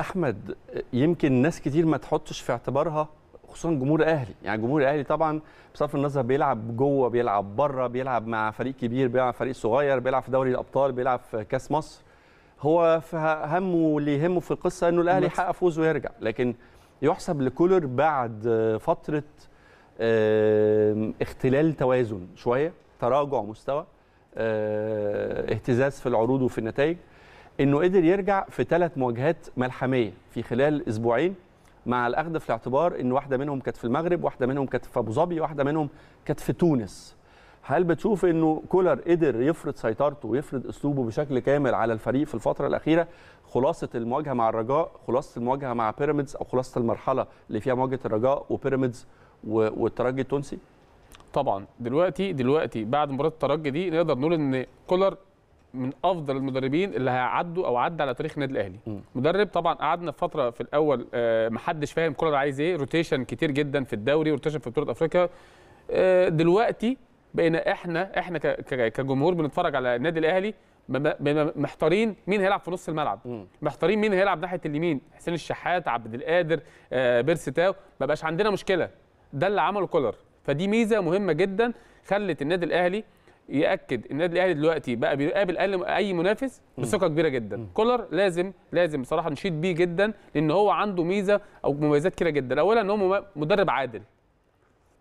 احمد يمكن ناس كتير ما تحطش في اعتبارها خصوصا جمهور الاهلي يعني جمهور الاهلي طبعا بصرف النظر بيلعب جوه بيلعب بره بيلعب مع فريق كبير بيلعب مع فريق صغير بيلعب في دوري الابطال بيلعب في كاس مصر هو همه اللي يهمه في القصه انه الاهلي يحقق فوز ويرجع لكن يحسب لكولر بعد آه، فتره اختلال توازن شويه تراجع مستوى آه، اهتزاز في العروض وفي النتائج انه قدر يرجع في ثلاث مواجهات ملحميه في خلال اسبوعين مع الاخذ في الاعتبار ان واحده منهم كانت في المغرب واحده منهم كانت في ابو ظبي واحده منهم كانت في تونس هل بتشوف انه كولر قدر يفرض سيطرته ويفرض اسلوبه بشكل كامل على الفريق في الفتره الاخيره خلاصه المواجهه مع الرجاء خلاصه المواجهه مع بيراميدز او خلاصه المرحله اللي فيها مواجهه الرجاء وبيراميدز والترجي التونسي طبعا دلوقتي دلوقتي بعد مباراه الترجي دي نقدر نقول ان كولر من افضل المدربين اللي هيعدوا او عدى على تاريخ النادي الاهلي م. مدرب طبعا قعدنا فتره في الاول آه، ما حدش فاهم كولر عايز ايه روتيشن كتير جدا في الدوري روتيشن في بطوله افريقيا آه، دلوقتي بقينا احنا احنا كجمهور بنتفرج على النادي الاهلي محتارين مين هيلعب في نص الملعب محتارين مين هيلعب ناحيه اليمين حسين الشحات عبد القادر آه، بيرسي تاو ما بقاش عندنا مشكله ده اللي عمله كولر فدي ميزه مهمه جدا خلت النادي الاهلي ياكد النادي الاهلي دلوقتي بقى بيقابل اي منافس بثقه كبيره جدا م. كولر لازم لازم بصراحه نشيد بيه جدا لان هو عنده ميزه او مميزات كتيره جدا اولا ان هو مدرب عادل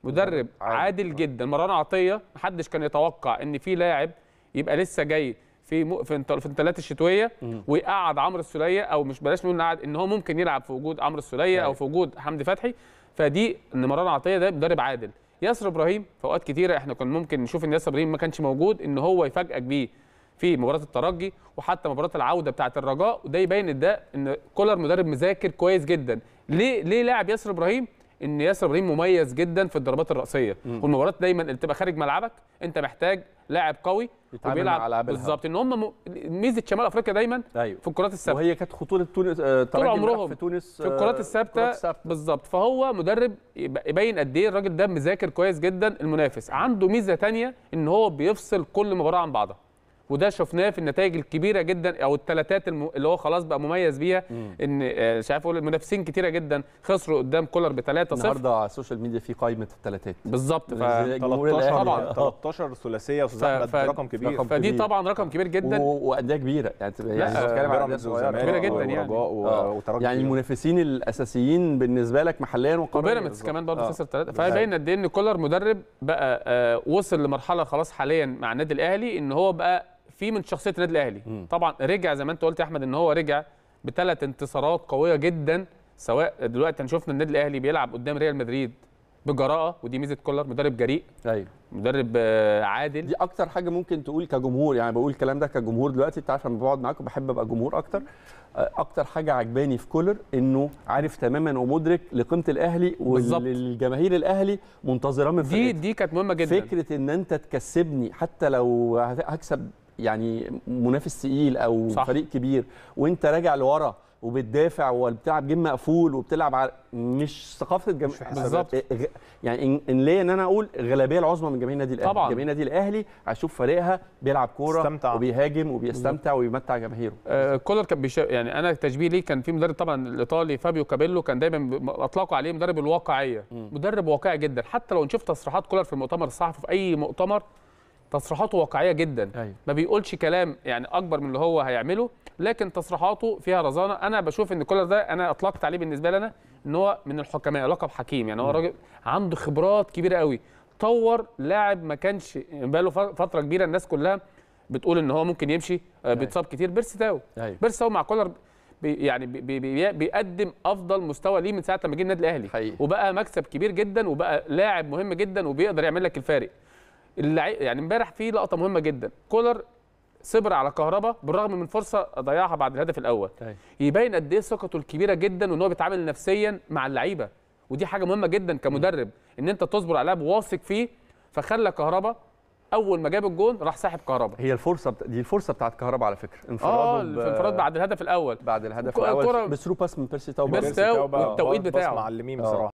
مدرب عادل, عادل جدا مروان عطيه محدش كان يتوقع ان في لاعب يبقى لسه جاي في م... في الثلاث الشتويه ويقعد عمرو السوليه او مش بلاش نقول نقعد ان هو ممكن يلعب في وجود عمرو السوليه او أيوه. في وجود حمدي فتحي فدي ان مروان عطيه ده مدرب عادل ياسر ابراهيم في اوقات كتيره احنا كان ممكن نشوف ان ياسر ابراهيم ما كانش موجود ان هو يفاجئك بيه في مباراه الترجي وحتى مباراه العوده بتاعه الرجاء وده يبين ده ان كولر مدرب مذاكر كويس جدا ليه ليه لاعب ياسر ابراهيم ان ياسر ابراهيم مميز جدا في الضربات الراسيه مم. والمباريات دايما اللي بتبقى خارج ملعبك انت محتاج لاعب قوي وبيلعب بالظبط ان هم ميزه شمال افريقيا دايما أيوه. في الكرات الثابته وهي كانت خطوره تونس آه، طول عمرهم في تونس في الكرات آه، الثابته بالظبط فهو مدرب يبين قد ايه الراجل ده مذاكر كويس جدا المنافس عنده ميزه ثانيه ان هو بيفصل كل مباراه عن بعضها وده شفناه في النتائج الكبيره جدا او الثلاثات اللي هو خلاص بقى مميز بيها ان آه، مش عارف اقول المنافسين إيه، كتيره جدا خسروا قدام كولر ب 3 0 النهارده على السوشيال ميديا في قائمه الثلاثات بالظبط ف 13 طبعا 13 اه. ثلاثيه وصلاح ف... رقم كبير رقم فدي كبير. طبعا رقم كبير جدا و... وانديه كبيره يعني يعني بتتكلم عن كبيره جدا يعني و... اه. يعني المنافسين الاساسيين بالنسبه لك محليا وقاريا وبيراميدز كمان برضه خسر ثلاثه فباين قد ايه ان كولر مدرب بقى وصل لمرحله خلاص حاليا مع النادي الاهلي ان هو بقى في من شخصيه النادي الاهلي طبعا رجع زي ما انت قلت يا احمد ان هو رجع بثلاث انتصارات قويه جدا سواء دلوقتي احنا يعني شفنا النادي الاهلي بيلعب قدام ريال مدريد بجراءه ودي ميزه كولر مدرب جريء ايوه مدرب آه، عادل دي اكتر حاجه ممكن تقول كجمهور يعني بقول الكلام ده كجمهور دلوقتي انت عارف انا بقعد معاكم بحب ابقى جمهور اكتر آه، اكتر حاجه عجباني في كولر انه عارف تماما ومدرك لقيمه الاهلي والجماهير الاهلي منتظره من دي دي كانت مهمه جدا فكره ان انت تكسبني حتى لو هكسب يعني منافس ثقيل او صح. فريق كبير وانت راجع لورا وبتدافع وبتلعب جيم مقفول وبتلعب على مش ثقافه الجم... بالظبط إيه، إيه، يعني ان ليا ان انا اقول الغالبيه العظمى من جماهير النادي الاهلي طبعا جماهير النادي الاهلي هشوف فريقها بيلعب كوره وبيهاجم وبيستمتع وبيمتع جماهيره آه كولر كان بيش... يعني انا تشبيه ليه كان في مدرب طبعا الايطالي فابيو كابيلو كان دايما اطلقوا عليه مدرب الواقعيه م. مدرب واقعي جدا حتى لو نشوف تصريحات كولر في المؤتمر الصحفي في اي مؤتمر تصريحاته واقعيه جدا أيوة. ما بيقولش كلام يعني اكبر من اللي هو هيعمله لكن تصريحاته فيها رزانه انا بشوف ان كولر ده انا اطلقت عليه بالنسبه لنا ان هو من الحكماء لقب حكيم يعني هو راجل عنده خبرات كبيره قوي طور لاعب ما كانش بقاله فتره كبيره الناس كلها بتقول ان هو ممكن يمشي آه، أيوة. بيتصاب كتير بيرستاو تاو أيوة. تاو مع كولر بي يعني بي بي بيقدم افضل مستوى ليه من ساعه لما جه النادي الاهلي حقيقي. وبقى مكسب كبير جدا وبقى لاعب مهم جدا وبيقدر يعمل لك الفارق يعني امبارح في لقطه مهمه جدا كولر صبر على كهربا بالرغم من فرصه ضيعها بعد الهدف الاول أي. طيب. يبين قد ايه ثقته الكبيره جدا وان هو بيتعامل نفسيا مع اللعيبه ودي حاجه مهمه جدا كمدرب ان انت تصبر على لاعب واثق فيه فخلى كهربا اول ما جاب الجون راح ساحب كهربا هي الفرصه بت... دي الفرصه بتاعت كهربا على فكره انفراد اه ب... انفراد بعد الهدف الاول بعد الهدف الاول بسرو باس من بيرسي تاو بيرسي تاو والتوقيت بتاعه معلمين آه. بصراحه